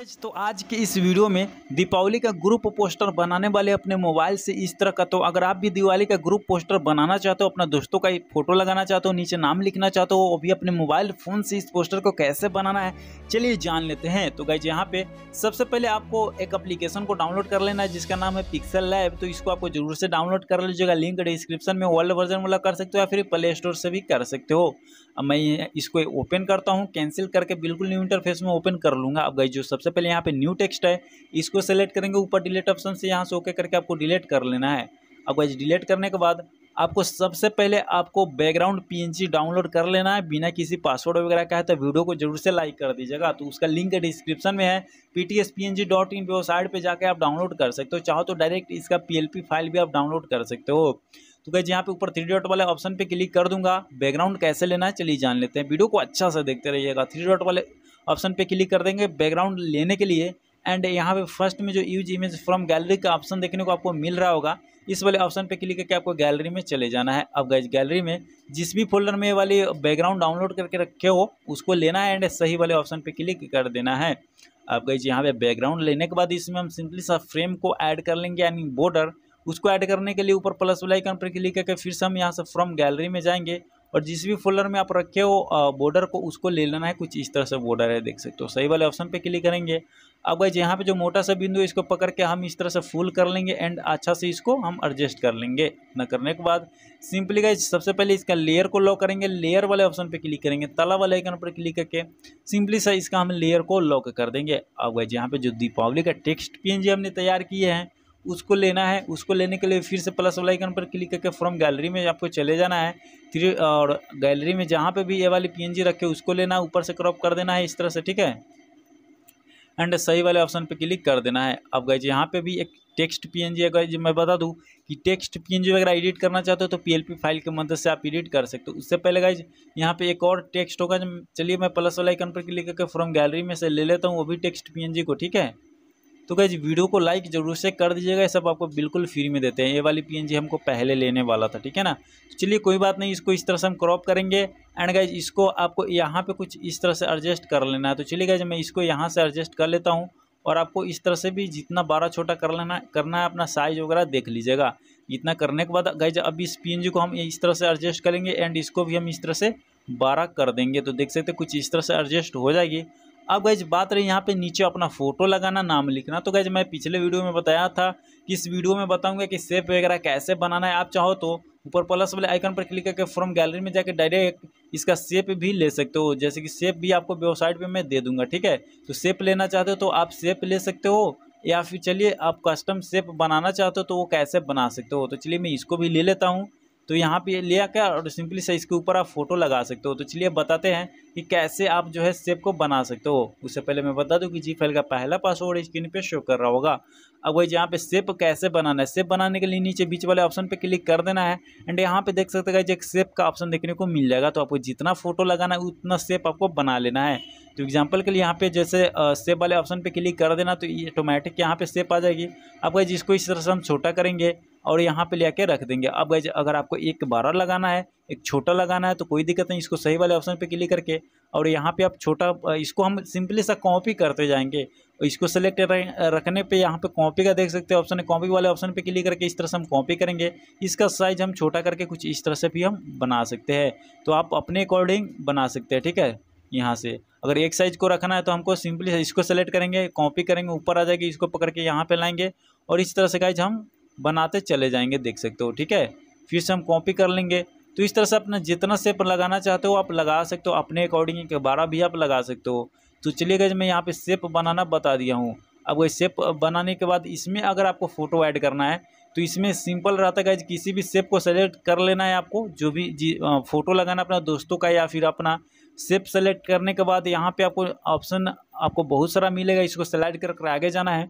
guys तो आज के इस वीडियो में दीपावली का ग्रुप पोस्टर बनाने वाले अपने मोबाइल से इस तरह का तो अगर आप भी दिवाली का ग्रुप पोस्टर बनाना चाहते हो अपने दोस्तों का फोटो लगाना चाहते हो नीचे नाम लिखना चाहते हो वो भी अपने मोबाइल फ़ोन से इस पोस्टर को कैसे बनाना है चलिए जान लेते हैं तो गाइज यहाँ पे सबसे पहले आपको एक अप्लीकेशन को डाउनलोड कर लेना है जिसका नाम है पिक्सल लैब तो इसको आपको जरूर से डाउनलोड कर लीजिएगा लिंक डिस्क्रिप्शन में वर्ल्ड वर्जन वाला कर सकते हो या फिर प्ले स्टोर से भी कर सकते हो मैं इसको ओपन करता हूँ कैंसिल करके बिल्कुल न्यू इंटरफेस में ओपन कर लूँगा अब गाइज जो सबसे सबसे पहले यहाँ पे न्यू टेक्स्ट है इसको सेलेक्ट करेंगे ऊपर डिलीट ऑप्शन से यहाँ से ओके करके आपको डिलीट कर लेना है अब गाइज डिलीट करने के बाद आपको सबसे पहले आपको बैकग्राउंड पीएनजी डाउनलोड कर लेना है बिना किसी पासवर्ड वगैरह का है तो वीडियो को जरूर से लाइक कर दीजिएगा तो उसका लिंक डिस्क्रिप्शन में है P T S P N G dot in website पर जाकर आप डाउनलोड कर सकते हो चाहो तो डायरेक्ट इसका पी फाइल भी आप डाउनलोड कर सकते हो तो गए यहाँ पे ऊपर थ्री डॉट वाले ऑप्शन पे क्लिक कर दूंगा बैकग्राउंड कैसे लेना है चलिए जान लेते हैं वीडियो को अच्छा से देखते रहिएगा थ्री डॉट वाले ऑप्शन पे क्लिक कर देंगे बैकग्राउंड लेने के लिए एंड यहाँ पे फर्स्ट में जो यूज इमेज फ्रॉम गैलरी का ऑप्शन देखने को आपको मिल रहा होगा इस वाले ऑप्शन पे क्लिक करके आपको गैलरी में चले जाना है अब गैज गैलरी में जिस भी फोल्डर में वाली बैकग्राउंड डाउनलोड करके रखे हो उसको लेना है एंड सही वाले ऑप्शन पे क्लिक कर देना है अब गई यहाँ पे बैकग्राउंड लेने के बाद इसमें हम सिंपली सा फ्रेम को ऐड कर लेंगे यानी बॉर्डर उसको ऐड करने के लिए ऊपर प्लस वाला आइकन पर क्लिक करके फिर से हम यहाँ से फ्रॉम गैलरी में जाएंगे और जिस भी फोल्डर में आप रखे हो बॉर्डर को उसको ले लेना है कुछ इस तरह से बॉर्डर है देख सकते हो सही वाले ऑप्शन पे क्लिक करेंगे अब भाई यहाँ पे जो मोटा सा बिंदु है इसको पकड़ के हम इस तरह से फुल कर लेंगे एंड अच्छा से इसको हम एडजस्ट कर लेंगे न करने के बाद सिंपली गाइज सबसे पहले इसका लेयर को लॉक करेंगे लेयर वाले ऑप्शन पे क्लिक करेंगे तला वाले आइकन पर क्लिक करके सिंपली सा इसका हम लेयर को लॉक कर देंगे अब भाई यहाँ पे जो दीपावली का टेक्स्ट पी हमने तैयार किए हैं उसको लेना है उसको लेने के लिए फिर से प्लस वाला आइकन पर क्लिक करके फ्रॉम गैलरी में आपको चले जाना है फिर और गैलरी में जहाँ पे भी ये वाली पीएनजी रखे उसको लेना है ऊपर से क्रॉप कर देना है इस तरह से ठीक है एंड सही वाले ऑप्शन पे क्लिक कर देना है अब गए यहाँ पर भी एक टेक्स्ट जी अगर मैं बता दूँ कि टेक्स्ट जी वगैरह एडिट करना चाहते हो तो पी फाइल की मदद से आप एडिट कर सकते हो उससे पहले गए यहाँ पर एक और टेक्स्ट होगा चलिए मैं प्लस वाला आइकन पर क्लिक करके फ्रॉम गैलरी में से ले लेता हूँ वो भी टेक्स्ट जी को ठीक है तो गैज वीडियो को लाइक जरूर से कर दीजिएगा ये सब आपको बिल्कुल फ्री में देते हैं ये वाली पीएनजी हमको पहले लेने वाला था ठीक है ना तो चलिए कोई बात नहीं इसको इस तरह से हम क्रॉप करेंगे एंड गाइज इसको आपको यहाँ पे कुछ इस तरह से एडजस्ट कर लेना है तो चलिए गाइज मैं इसको यहाँ से एडजस्ट कर लेता हूँ और आपको इस तरह से भी जितना बारह छोटा कर लेना करना है अपना साइज वगैरह देख लीजिएगा इतना करने के बाद गाइज अब इस पी को हम इस तरह से एडजस्ट करेंगे एंड इसको भी हम इस तरह से बारह कर देंगे तो देख सकते कुछ इस तरह से एडजस्ट हो जाएगी अब गैज बात रही यहाँ पे नीचे अपना फ़ोटो लगाना नाम लिखना तो गैज मैं पिछले वीडियो में बताया था कि इस वीडियो में बताऊँगा कि सेप वगैरह कैसे बनाना है आप चाहो तो ऊपर प्लस वाले आइकन पर क्लिक करके फ्रॉम गैलरी में जाके डायरेक्ट इसका सेप भी ले सकते हो जैसे कि सेप भी आपको वेबसाइट पे मैं दे दूंगा ठीक है तो सेप लेना चाहते हो तो आप सेप ले सकते हो या फिर चलिए आप कस्टम सेप बनाना चाहते हो तो वो कैसे बना सकते हो तो चलिए मैं इसको भी ले लेता हूँ तो यहाँ पे ले आकर और सिंपली से इसके ऊपर आप फोटो लगा सकते हो तो चलिए बताते हैं कि कैसे आप जो है सेप को बना सकते हो उससे पहले मैं बता दूं कि जी फाइल का पहला पासवर्ड स्क्रीन पे शो कर रहा होगा अब वही यहाँ पे सेप कैसे बनाना है सेप बनाने के लिए नीचे बीच वाले ऑप्शन पे क्लिक कर देना है एंड यहाँ पे देख सकते हैं एक सेप का ऑप्शन देखने को मिल जाएगा तो आपको जितना फोटो लगाना है उतना सेप आपको बना लेना है तो एग्जांपल के लिए यहाँ पे जैसे सेप वाले ऑप्शन पे क्लिक कर देना तो ये ऑटोमेटिक यहाँ पे सेप आ जाएगी अब गई इसको इस तरह से हम छोटा करेंगे और यहाँ पे लेके रख देंगे अब गई अगर आपको एक बारह लगाना है एक छोटा लगाना है तो कोई दिक्कत नहीं इसको सही वाले ऑप्शन पर क्लिक करके और यहाँ पर आप छोटा इसको हम सिंपली सा कॉपी करते जाएंगे और इसको सेलेक्ट रखने पे यहाँ पे कॉपी का देख सकते हैं ऑप्शन कॉपी वाले ऑप्शन पे क्लिक करके इस तरह से हम कॉपी करेंगे इसका साइज हम छोटा करके कुछ इस तरह से भी हम बना सकते हैं तो आप अपने अकॉर्डिंग बना सकते हैं ठीक है यहाँ से अगर एक साइज़ को रखना है तो हमको सिंपली इसको सेलेक्ट करेंगे कॉपी करेंगे ऊपर आ जाएगी इसको पकड़ के यहाँ पे लाएंगे और इस तरह से गाइज हम बनाते चले जाएंगे देख सकते हो ठीक है फिर से हम कॉपी कर लेंगे तो इस तरह से अपना जितना सेप लगाना चाहते हो आप लगा सकते हो अपने अकॉर्डिंग के बारह भी आप लगा सकते हो तो चलिए गाइज मैं यहाँ पर सेप बनाना बता दिया हूँ अब वही सेप बनाने के बाद इसमें अगर आपको फ़ोटो ऐड करना है तो इसमें सिंपल रहता है गाइज किसी भी सेप को सेलेक्ट कर लेना है आपको जो भी जी फ़ोटो लगाना अपना दोस्तों का या फिर अपना सेप सेलेक्ट करने के बाद यहाँ पे आपको ऑप्शन आपको बहुत सारा मिलेगा इसको सेलेक्ट कर आगे जाना है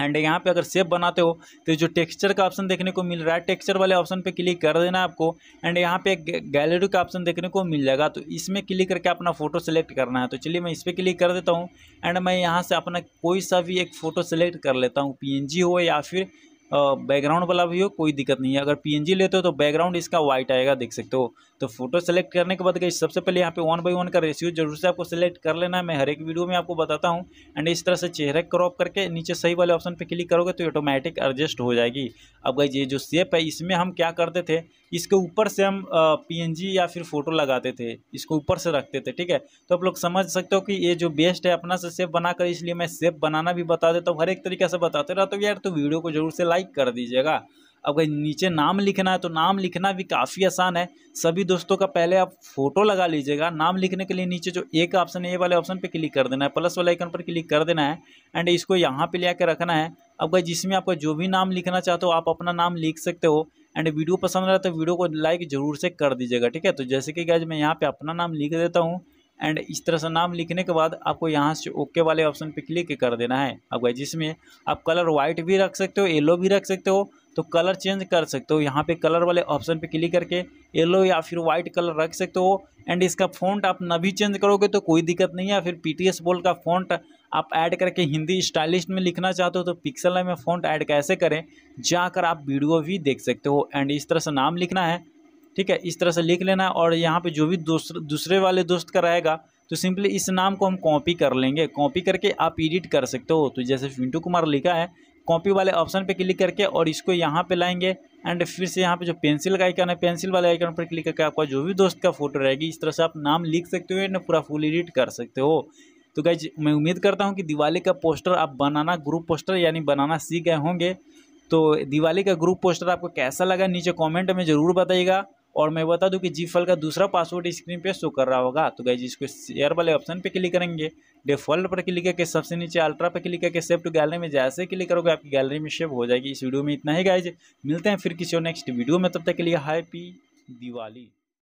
एंड यहाँ पे अगर सेप बनाते हो तो जो टेक्सचर का ऑप्शन देखने को मिल रहा है टेक्सचर वाले ऑप्शन पे क्लिक कर देना आपको एंड यहाँ पे गैलरी का ऑप्शन देखने को मिल जाएगा तो इसमें क्लिक करके अपना फ़ोटो सेलेक्ट करना है तो चलिए मैं इस पर क्लिक कर देता हूँ एंड मैं यहाँ से अपना कोई सा भी एक फ़ोटो सेलेक्ट कर लेता हूँ पी हो या फिर बैकग्राउंड वाला भी हो कोई दिक्कत नहीं है अगर पी लेते हो तो बैकग्राउंड इसका वाइट आएगा देख सकते हो तो फोटो सेलेक्ट करने के बाद गई सबसे पहले यहाँ पे वन बाई वन का रेशियो जरूर से आपको सेलेक्ट कर लेना है मैं हर एक वीडियो में आपको बताता हूँ एंड इस तरह से चेहरे क्रॉप करके नीचे सही वाले ऑप्शन पर क्लिक करोगे तो ऑटोमेटिक एडजस्ट हो जाएगी अब गई ये जो सेप है इसमें हम क्या करते थे इसके ऊपर से हम पी या फिर फोटो लगाते थे इसको ऊपर से रखते थे ठीक है तो आप लोग समझ सकते हो कि ये जो बेस्ट है अपना से सेप बनाकर इसलिए मैं सेप बनाना भी बता देता हूँ हर एक तरीके से बताते रहता हूँ यार तो वीडियो को जरूर से लाइक कर दीजिएगा अगर नीचे नाम लिखना है तो नाम लिखना भी काफ़ी आसान है सभी दोस्तों का पहले आप फोटो लगा लीजिएगा नाम लिखने के लिए नीचे जो एक ऑप्शन है ये वाले ऑप्शन पे क्लिक कर देना है प्लस वाले आइकन पर क्लिक कर देना है एंड इसको यहाँ पे ले रखना है अब गई जिसमें आपका जो भी नाम लिखना चाहते हो आप अपना नाम लिख सकते हो एंड वीडियो पसंद आया तो वीडियो को लाइक ज़रूर से कर दीजिएगा ठीक है तो जैसे कि गैज मैं यहाँ पर अपना नाम लिख देता हूँ एंड इस तरह से नाम लिखने के बाद आपको यहाँ से ओके वाले ऑप्शन पर क्लिक कर देना है अब जिसमें आप कलर व्हाइट भी रख सकते हो येलो भी रख सकते हो तो कलर चेंज कर सकते हो यहाँ पे कलर वाले ऑप्शन पे क्लिक करके येलो या फिर वाइट कलर रख सकते हो एंड इसका फ़ॉन्ट आप न भी चेंज करोगे तो कोई दिक्कत नहीं है फिर पी टी एस बोल का फ़ॉन्ट आप ऐड करके हिंदी स्टाइलिश में लिखना चाहते हो तो पिक्सल में फ़ॉन्ट ऐड कैसे करें जाकर आप वीडियो भी देख सकते हो एंड इस तरह से नाम लिखना है ठीक है इस तरह से लिख लेना है और यहाँ पे जो भी दूसरे दूसरे वाले दोस्त का रहेगा तो सिंपली इस नाम को हम कॉपी कर लेंगे कॉपी करके आप एडिट कर सकते हो तो जैसे पिंटू कुमार लिखा है कॉपी वाले ऑप्शन पे क्लिक करके और इसको यहाँ पे लाएंगे एंड फिर से यहाँ पे जो पेंसिल का आइकन है पेंसिल वाले आइकन पर क्लिक करके आपका जो भी दोस्त का फोटो रहेगी इस तरह से आप नाम लिख सकते हो एंड पूरा फुल एडिट कर सकते हो तो गाइज मैं उम्मीद करता हूँ कि दिवाली का पोस्टर आप बनाना ग्रुप पोस्टर यानी बनाना सीख गए होंगे तो दिवाली का ग्रुप पोस्टर आपको कैसा लगा नीचे कॉमेंट में ज़रूर बताइएगा और मैं बता दूं कि जी का दूसरा पासवर्ड स्क्रीन पे शो कर रहा होगा तो गाइज इसको शेयर वाले ऑप्शन पे क्लिक करेंगे डिफॉल्ट पर क्लिक करके सबसे नीचे अल्ट्रा पर क्लिक करके सेव टू गैलरी में जैसे क्लिक करोगे आपकी गैलरी में सेव हो जाएगी इस वीडियो में इतना ही गाइज मिलते हैं फिर किसी और नेक्स्ट वीडियो में तब तक के लिए हैप्पी दिवाली